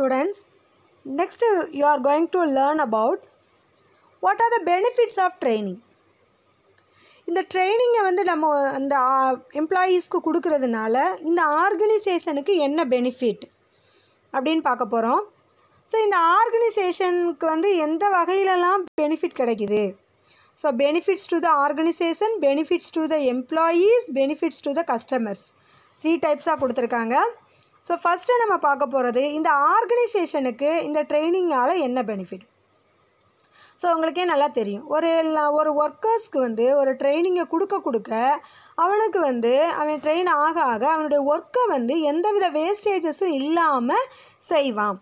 Students, next you are going to learn about what are the benefits of training. இந்த ட்ரைனிங்கை வந்து நம்ம அந்த எம்ப்ளாயீஸ்க்கு கொடுக்கறதுனால இந்த ஆர்கனைசேஷனுக்கு என்ன பெனிஃபிட் அப்படின்னு பார்க்க போகிறோம் ஸோ இந்த ஆர்கனைசேஷனுக்கு வந்து எந்த வகையிலலாம் பெனிஃபிட் கிடைக்கிது so benefits to the organisation benefits to the employees benefits to the customers three டைப்ஸாக கொடுத்துருக்காங்க ஸோ ஃபஸ்ட்டு நம்ம பார்க்க போகிறது இந்த ஆர்கனைசேஷனுக்கு இந்த ட்ரைனிங்கால் என்ன பெனிஃபிட் ஸோ உங்களுக்கே நல்லா தெரியும் ஒரு ஒரு ஒர்க்கர்ஸ்க்கு வந்து ஒரு ட்ரைனிங்கை கொடுக்க கொடுக்க அவனுக்கு வந்து அவன் ட்ரெயின் ஆக ஆக அவனுடைய ஒர்க்கை வந்து எந்தவித வேஸ்டேஜஸும் இல்லாமல் செய்வான்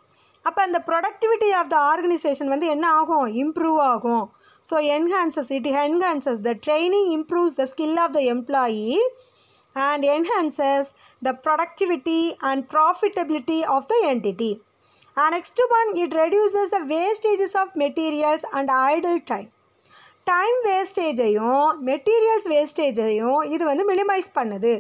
அப்போ அந்த ப்ரொடக்டிவிட்டி ஆஃப் த ஆர்கனைசேஷன் வந்து என்ன ஆகும் இம்ப்ரூவ் ஆகும் so enhances it enhances the training improves the skill of the employee and enhances the productivity and profitability of the entity. And next one, it reduces the wastages of materials and idle time. Time வேஸ்டேஜையும் materials வேஸ்டேஜையும் இது வந்து minimise பண்ணுது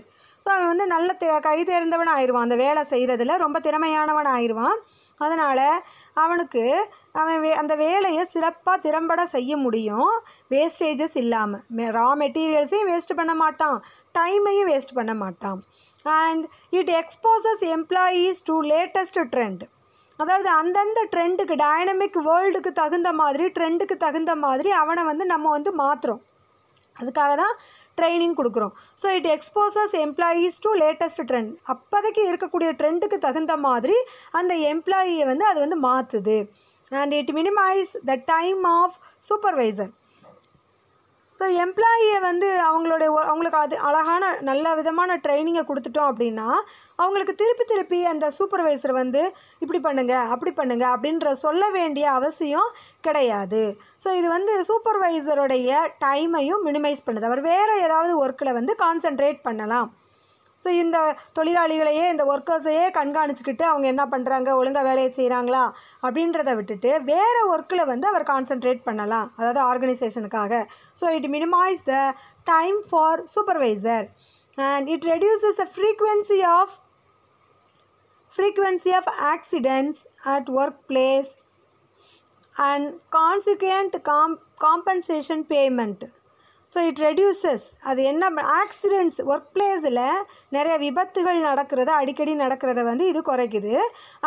so அவன் வந்து நல்ல தே கை தேர்ந்தவன் ஆயிடுவான் அந்த வேலை செய்கிறதுல ரொம்ப திறமையானவன் ஆயிடுவான் அதனால் அவனுக்கு அவன் வே அந்த வேலையை சிறப்பாக திறம்பட செய்ய முடியும் வேஸ்டேஜஸ் இல்லாமல் ரா மெட்டீரியல்ஸையும் வேஸ்ட் பண்ண மாட்டான் டைமையும் வேஸ்ட் பண்ண மாட்டான் and it exposes employees to latest trend அதாவது அந்தந்த ட்ரெண்டுக்கு டைனமிக் வேர்ல்டுக்கு தகுந்த மாதிரி ட்ரெண்டுக்கு தகுந்த மாதிரி அவனை வந்து நம்ம வந்து மாற்றுறோம் அதுக்காக தான் ட்ரைனிங் கொடுக்குறோம் so it exposes employees to latest trend அப்போதைக்கு இருக்கக்கூடிய ட்ரெண்டுக்கு தகுந்த மாதிரி அந்த எம்ப்ளாயியை வந்து அது வந்து மாற்றுது and it minimise the time of supervisor so எம்ப்ளாயியை வந்து அவங்களுடைய அவங்களுக்கு அது அழகான நல்ல விதமான ட்ரைனிங்கை கொடுத்துட்டோம் அப்படின்னா அவங்களுக்கு திருப்பி திருப்பி அந்த சூப்பர்வைசர் வந்து இப்படி பண்ணுங்கள் அப்படி பண்ணுங்கள் அப்படின்ற சொல்ல வேண்டிய அவசியம் கிடையாது ஸோ இது வந்து சூப்பர்வைசருடைய டைமையும் மினிமைஸ் பண்ணுது அவர் வேறு ஏதாவது ஒர்க்கில் வந்து கான்சென்ட்ரேட் பண்ணலாம் ஸோ இந்த தொழிலாளிகளையே இந்த ஒர்க்கர்ஸையே கண்காணிச்சுக்கிட்டு அவங்க என்ன பண்ணுறாங்க ஒழுங்காக வேலையை செய்கிறாங்களா அப்படின்றத விட்டுட்டு வேறு ஒர்க்கில் வந்து அவர் கான்சென்ட்ரேட் பண்ணலாம் அதாவது ஆர்கனைசேஷனுக்காக so it minimise the time for supervisor and it reduces the frequency of of accidents at work place and consequent com compensation payment so it reduces அது என்ன ஆக்சிடென்ட்ஸ் ஒர்க் பிளேஸில் நிறைய விபத்துகள் நடக்கிறத அடிக்கடி நடக்கிறத வந்து இது குறைக்குது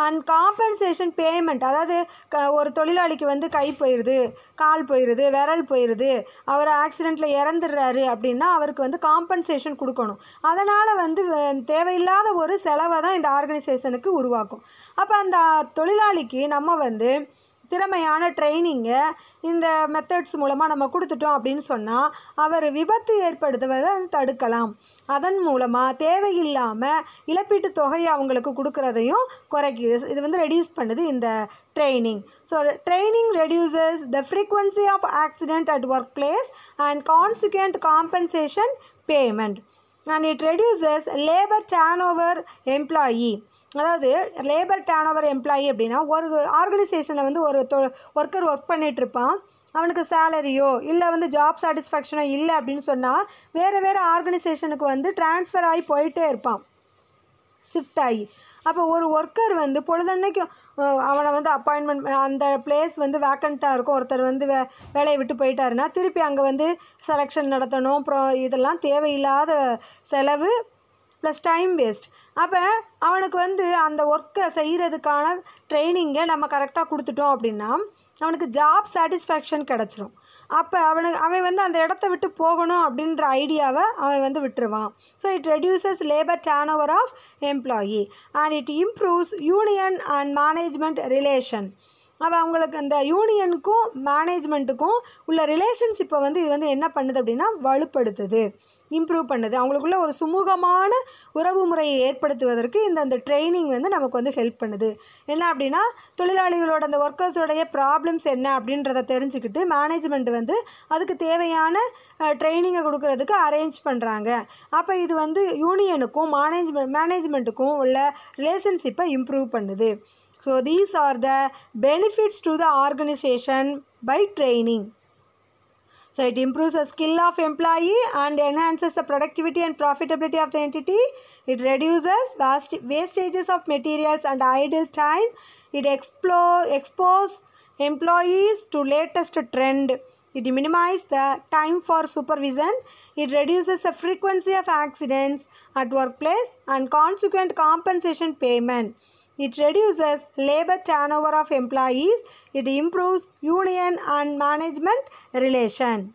அண்ட் காம்பன்சேஷன் பேமெண்ட் அதாவது க ஒரு தொழிலாளிக்கு வந்து கை போயிடுது கால் போயிடுது விரல் போயிடுது அவர் ஆக்சிடெண்ட்டில் இறந்துடுறாரு அப்படின்னா அவருக்கு வந்து காம்பன்சேஷன் கொடுக்கணும் அதனால் வந்து தேவையில்லாத ஒரு செலவை தான் இந்த ஆர்கனைசேஷனுக்கு உருவாக்கும் அப்போ அந்த தொழிலாளிக்கு நம்ம வந்து திறமையான ட்ரைனிங்கு இந்த மெத்தட்ஸ் மூலமாக நம்ம கொடுத்துட்டோம் அப்படின்னு சொன்னால் அவர் விபத்து ஏற்படுத்துவதை தடுக்கலாம் அதன் மூலமாக தேவையில்லாமல் இழப்பீட்டு தொகையை அவங்களுக்கு கொடுக்குறதையும் குறைக்கிது இது வந்து ரெடியூஸ் பண்ணுது இந்த training so training reduces the frequency of accident at work place and consequent compensation payment and it reduces labour turnover employee அதாவது லேபர் டேன் ஓவர் எம்ப்ளாயி அப்படின்னா ஒரு ஆர்கனைசேஷனில் வந்து ஒரு தொ ஒர்க்கர் ஒர்க் பண்ணிகிட்ருப்பான் அவனுக்கு சேலரியோ இல்லை வந்து ஜாப் சாட்டிஸ்ஃபேக்ஷனோ இல்லை அப்படின்னு சொன்னால் வேறு வேறு ஆர்கனைசேஷனுக்கு வந்து டிரான்ஸ்ஃபர் ஆகி போயிட்டே இருப்பான் ஷிஃப்ட் ஆகி அப்போ ஒரு ஒர்க்கர் வந்து பொழுதன்னைக்கும் அவனை வந்து அப்பாயின்மெண்ட் அந்த பிளேஸ் வந்து வேக்கண்ட்டாக இருக்கும் ஒருத்தர் வந்து வே வேலையை விட்டு போயிட்டாருன்னா திருப்பி அங்கே வந்து செலெக்ஷன் நடத்தணும் அப்புறம் இதெல்லாம் தேவையில்லாத செலவு ப்ளஸ் டைம் வேஸ்ட் அப்போ அவனுக்கு வந்து அந்த ஒர்க்கை செய்கிறதுக்கான ட்ரைனிங்கை நம்ம கரெக்டாக கொடுத்துட்டோம் அப்படின்னா அவனுக்கு ஜாப் சாட்டிஸ்ஃபேக்ஷன் கிடச்சிரும் அப்போ அவனுக்கு அவன் வந்து அந்த இடத்த விட்டு போகணும் அப்படின்ற ஐடியாவை அவன் வந்து விட்டுருவான் so it reduces labour turnover of employee and it improves union and management relation அப்போ அவங்களுக்கு அந்த யூனியனுக்கும் மேனேஜ்மெண்ட்டுக்கும் உள்ள ரிலேஷன்ஷிப்பை வந்து இது வந்து என்ன பண்ணுது அப்படின்னா வலுப்படுத்துது இம்ப்ரூவ் பண்ணுது அவங்களுக்குள்ள ஒரு சுமூகமான உறவு முறையை ஏற்படுத்துவதற்கு இந்த அந்த ட்ரைனிங் வந்து நமக்கு வந்து ஹெல்ப் பண்ணுது என்ன அப்படின்னா தொழிலாளிகளோட அந்த ஒர்க்கர்ஸோடைய ப்ராப்ளம்ஸ் என்ன அப்படின்றத தெரிஞ்சுக்கிட்டு மேனேஜ்மெண்ட் வந்து அதுக்கு தேவையான ட்ரைனிங்கை கொடுக்கறதுக்கு அரேஞ்ச் பண்ணுறாங்க அப்போ இது வந்து யூனியனுக்கும் மேனேஜ்மெண்ட் மேனேஜ்மெண்ட்டுக்கும் உள்ள ரிலேஷன்ஷிப்பை இம்ப்ரூவ் பண்ணுது so these are the benefits to the organisation by training So it improves the skill of employee and enhances the productivity and profitability of the entity. It reduces vast wastages of materials and idle time. It explore, expose employees to latest trend. It minimizes the time for supervision. It reduces the frequency of accidents at workplace and consequent compensation payment. It reduces labor turnover of employees. It improves union and management relation.